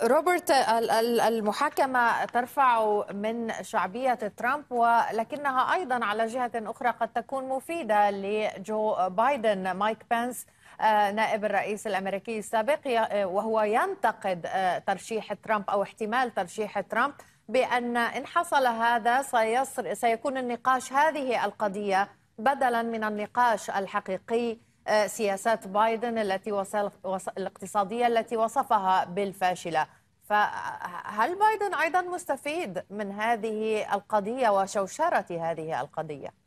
روبرت المحاكمة ترفع من شعبية ترامب ولكنها أيضا على جهة أخرى قد تكون مفيدة لجو بايدن مايك بنس آه، نائب الرئيس الأمريكي السابق وهو ينتقد آه، ترشيح ترامب أو احتمال ترشيح ترامب بأن إن حصل هذا سيكون النقاش هذه القضية بدلا من النقاش الحقيقي سياسات بايدن التي وصل الاقتصادية التي وصفها بالفاشلة فهل بايدن أيضا مستفيد من هذه القضية وشوشرة هذه القضية؟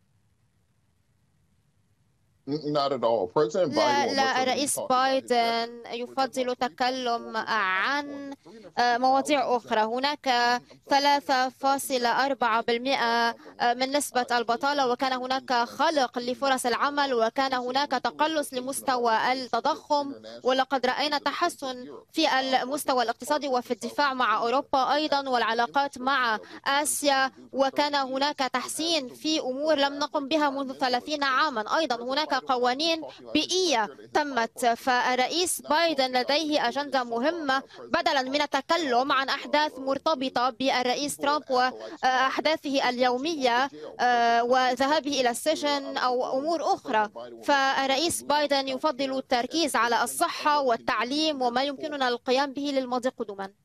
Not at all. President لا لا الرئيس بايدن يفضل تكلم عن آه، مواضيع أخرى هناك 3.4% آه، من نسبة البطالة وكان هناك خلق لفرص العمل وكان هناك تقلص لمستوى التضخم ولقد رأينا تحسن في المستوى الاقتصادي وفي الدفاع مع أوروبا أيضا والعلاقات مع آسيا وكان هناك تحسين في أمور لم نقم بها منذ 30 عاما أيضا هناك قوانين بيئية تمت فالرئيس بايدن لديه أجندة مهمة بدلا من التكلم عن أحداث مرتبطة بالرئيس ترامب وأحداثه اليومية آه، وذهابه إلى السجن أو أمور أخرى فالرئيس بايدن يفضل التركيز على الصحة والتعليم وما يمكننا القيام به للماضي قدما